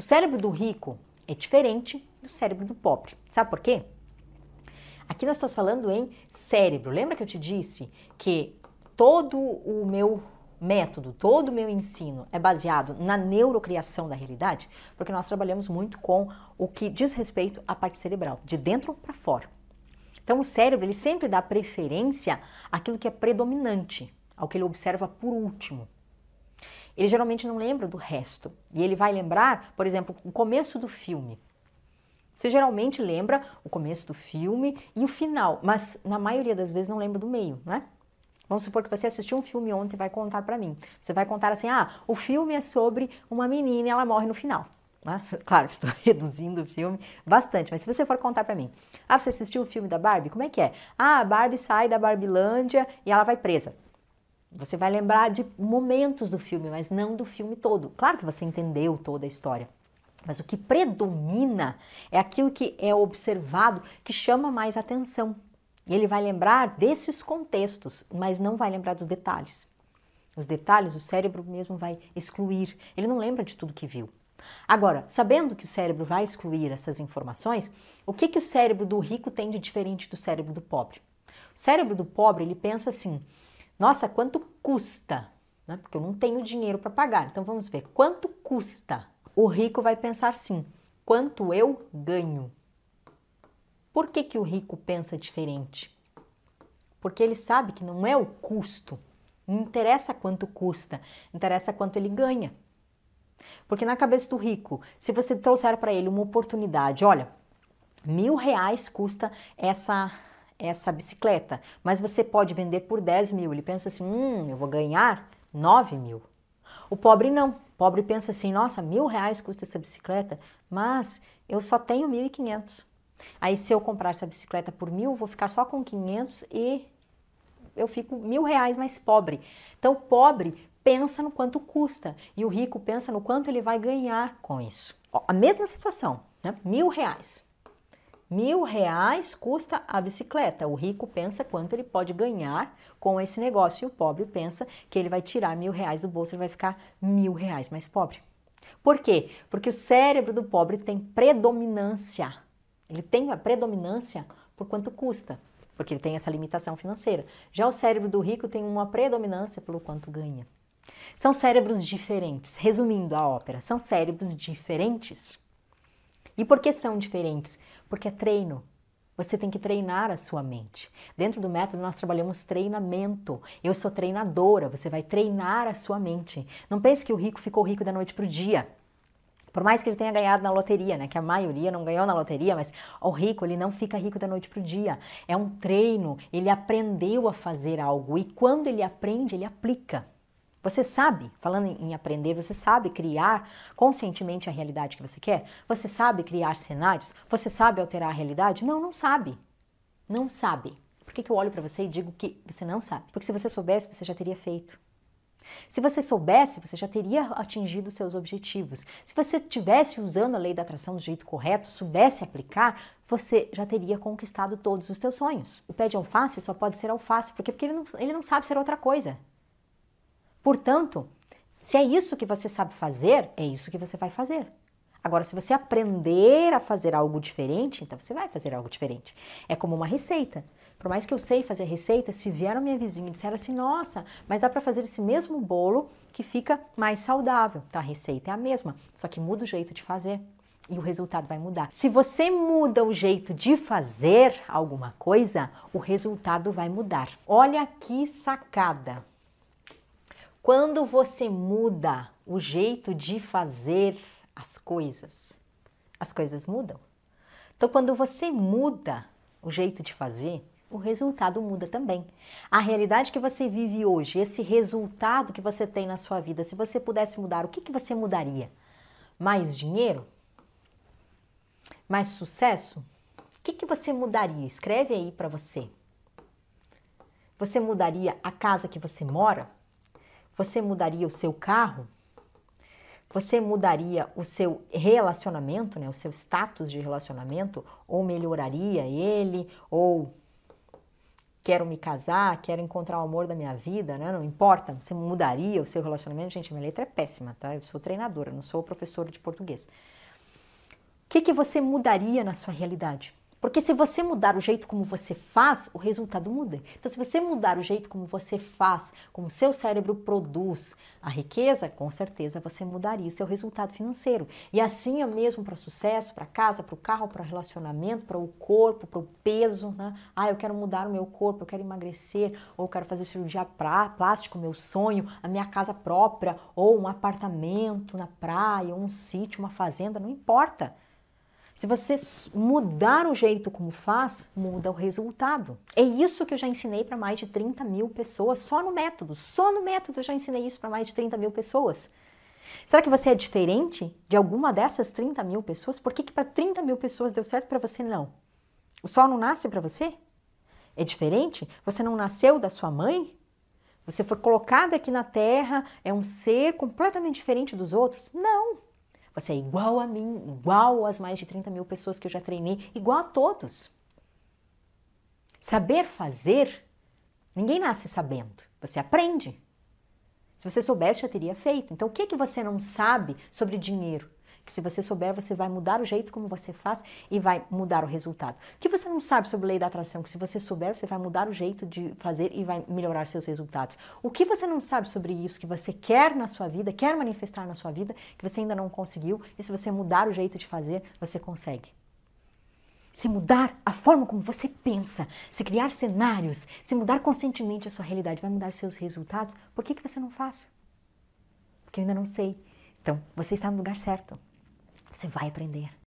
O cérebro do rico é diferente do cérebro do pobre. Sabe por quê? Aqui nós estamos falando em cérebro. Lembra que eu te disse que todo o meu método, todo o meu ensino é baseado na neurocriação da realidade? Porque nós trabalhamos muito com o que diz respeito à parte cerebral, de dentro para fora. Então o cérebro ele sempre dá preferência àquilo que é predominante, ao que ele observa por último ele geralmente não lembra do resto. E ele vai lembrar, por exemplo, o começo do filme. Você geralmente lembra o começo do filme e o final, mas na maioria das vezes não lembra do meio, né? Vamos supor que você assistiu um filme ontem e vai contar para mim. Você vai contar assim: ah, o filme é sobre uma menina e ela morre no final. Né? Claro, estou reduzindo o filme bastante, mas se você for contar para mim: ah, você assistiu o filme da Barbie? Como é que é? Ah, a Barbie sai da Barbilândia e ela vai presa. Você vai lembrar de momentos do filme, mas não do filme todo. Claro que você entendeu toda a história, mas o que predomina é aquilo que é observado, que chama mais atenção. E ele vai lembrar desses contextos, mas não vai lembrar dos detalhes. Os detalhes o cérebro mesmo vai excluir. Ele não lembra de tudo que viu. Agora, sabendo que o cérebro vai excluir essas informações, o que, que o cérebro do rico tem de diferente do cérebro do pobre? O cérebro do pobre, ele pensa assim: nossa, quanto custa? Né? Porque eu não tenho dinheiro para pagar. Então vamos ver quanto custa. O rico vai pensar assim: quanto eu ganho? Por que, que o rico pensa diferente? Porque ele sabe que não é o custo. Não interessa quanto custa, interessa quanto ele ganha. Porque na cabeça do rico, se você trouxer para ele uma oportunidade, olha, mil reais custa essa essa bicicleta, mas você pode vender por 10 mil. Ele pensa assim: hum, eu vou ganhar 9 mil. O pobre não. O pobre pensa assim: nossa, mil reais custa essa bicicleta, mas eu só tenho 1.500. Aí, se eu comprar essa bicicleta por mil, vou ficar só com 500 e eu fico mil reais mais pobre. Então, o pobre pensa no quanto custa e o rico pensa no quanto ele vai ganhar com isso. Ó, a mesma situação, né? mil reais. Mil reais custa a bicicleta. O rico pensa quanto ele pode ganhar com esse negócio e o pobre pensa que ele vai tirar mil reais do bolso e vai ficar mil reais mais pobre. Por quê? Porque o cérebro do pobre tem predominância. Ele tem a predominância por quanto custa, porque ele tem essa limitação financeira. Já o cérebro do rico tem uma predominância pelo quanto ganha. São cérebros diferentes. Resumindo a ópera, são cérebros diferentes. E por que são diferentes? porque é treino. Você tem que treinar a sua mente. Dentro do método, nós trabalhamos treinamento. Eu sou treinadora, você vai treinar a sua mente. Não pense que o rico ficou rico da noite para o dia. Por mais que ele tenha ganhado na loteria, né? Que a maioria não ganhou na loteria, mas o rico, ele não fica rico da noite para o dia. É um treino, ele aprendeu a fazer algo e quando ele aprende, ele aplica. Você sabe, falando em aprender, você sabe criar conscientemente a realidade que você quer? Você sabe criar cenários? Você sabe alterar a realidade? Não, não sabe. Não sabe. Por que, que eu olho para você e digo que você não sabe? Porque se você soubesse, você já teria feito. Se você soubesse, você já teria atingido seus objetivos. Se você estivesse usando a lei da atração do jeito correto, soubesse aplicar, você já teria conquistado todos os teus sonhos. O pé de alface só pode ser alface, porque, porque ele, não, ele não sabe ser outra coisa. Portanto, se é isso que você sabe fazer, é isso que você vai fazer. Agora, se você aprender a fazer algo diferente, então você vai fazer algo diferente. É como uma receita. Por mais que eu sei fazer receita, se vier a minha vizinha e disser assim, nossa, mas dá para fazer esse mesmo bolo que fica mais saudável. Então a receita é a mesma, só que muda o jeito de fazer e o resultado vai mudar. Se você muda o jeito de fazer alguma coisa, o resultado vai mudar. Olha que sacada! Quando você muda o jeito de fazer as coisas, as coisas mudam. Então, quando você muda o jeito de fazer, o resultado muda também. A realidade que você vive hoje, esse resultado que você tem na sua vida, se você pudesse mudar, o que, que você mudaria? Mais dinheiro? Mais sucesso? O que, que você mudaria? Escreve aí para você. Você mudaria a casa que você mora? Você mudaria o seu carro? Você mudaria o seu relacionamento, né, o seu status de relacionamento, ou melhoraria ele, ou quero me casar, quero encontrar o amor da minha vida, né? Não importa, você mudaria o seu relacionamento. Gente, minha letra é péssima, tá? Eu sou treinadora, não sou professora de português. O que, que você mudaria na sua realidade? Porque se você mudar o jeito como você faz, o resultado muda. Então, se você mudar o jeito como você faz, como o seu cérebro produz a riqueza, com certeza você mudaria o seu resultado financeiro. E assim é mesmo para sucesso, para casa, para o carro, para o relacionamento, para o corpo, para o peso. Né? Ah, eu quero mudar o meu corpo, eu quero emagrecer, ou eu quero fazer cirurgia pra, plástica, meu sonho, a minha casa própria, ou um apartamento na praia, ou um sítio, uma fazenda, não importa. Se você mudar o jeito como faz, muda o resultado. É isso que eu já ensinei para mais de 30 mil pessoas, só no método. Só no método eu já ensinei isso para mais de 30 mil pessoas. Será que você é diferente de alguma dessas 30 mil pessoas? Por que, que para 30 mil pessoas deu certo para você não? O sol não nasce para você? É diferente? Você não nasceu da sua mãe? Você foi colocada aqui na Terra, é um ser completamente diferente dos outros? Não! Você é igual a mim, igual às mais de 30 mil pessoas que eu já treinei, igual a todos. Saber fazer, ninguém nasce sabendo, você aprende. Se você soubesse, já teria feito. Então, o que, que você não sabe sobre dinheiro? se você souber, você vai mudar o jeito como você faz e vai mudar o resultado. O que você não sabe sobre a lei da atração? Que se você souber, você vai mudar o jeito de fazer e vai melhorar seus resultados. O que você não sabe sobre isso que você quer na sua vida, quer manifestar na sua vida, que você ainda não conseguiu, e se você mudar o jeito de fazer, você consegue se mudar a forma como você pensa, se criar cenários, se mudar conscientemente a sua realidade, vai mudar seus resultados, por que, que você não faz? Porque eu ainda não sei. Então, você está no lugar certo. Você vai aprender.